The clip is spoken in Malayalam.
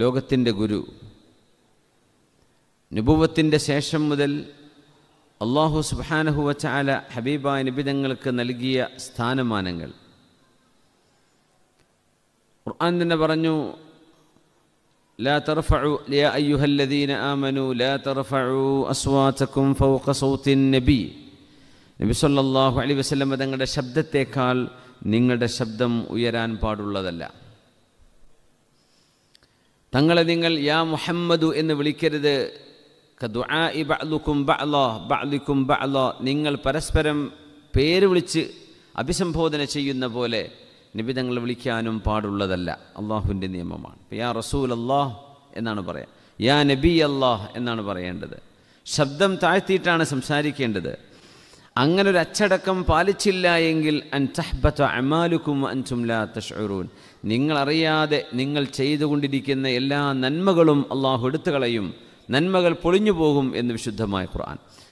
ലോകത്തിൻ്റെ ഗുരു നുപുവത്തിൻ്റെ ശേഷം മുതൽ അള്ളാഹു സുബാനഹുവ ഹബീബായ ഹബീബ നിബിതങ്ങൾക്ക് നൽകിയ സ്ഥാനമാനങ്ങൾ ഖുർആൻ തന്നെ പറഞ്ഞു لا ترفعوا يا أيها നബി തങ്ങളുടെ ശബ്ദത്തേക്കാൾ നിങ്ങളുടെ ശബ്ദം ഉയരാൻ പാടുള്ളതല്ല തങ്ങളെ നിങ്ങൾ യാ മുഹമ്മദു എന്ന് വിളിക്കരുത് ബഅലുക്കും ബഅലോ ബഅലിക്കും ബഅലോ നിങ്ങൾ പരസ്പരം പേര് വിളിച്ച് അഭിസംബോധന ചെയ്യുന്ന പോലെ നബി വിളിക്കാനും പാടുള്ളതല്ല അള്ളാഹുവിൻ്റെ നിയമമാണ് യാ റസൂൽ അള്ളാഹ് എന്നാണ് പറയുക യാ നബി അള്ളാഹ് എന്നാണ് പറയേണ്ടത് ശബ്ദം താഴ്ത്തിയിട്ടാണ് സംസാരിക്കേണ്ടത് അങ്ങനെ ഒരു അച്ചടക്കം പാലിച്ചില്ല എങ്കിൽ അമാലുക്കും അൻസുംലാ നിങ്ങളറിയാതെ നിങ്ങൾ ചെയ്തുകൊണ്ടിരിക്കുന്ന എല്ലാ നന്മകളും അള്ളാഹു എടുത്തു കളയും നന്മകൾ പൊളിഞ്ഞു പോകും എന്ന് വിശുദ്ധമായ ഖുർആൻ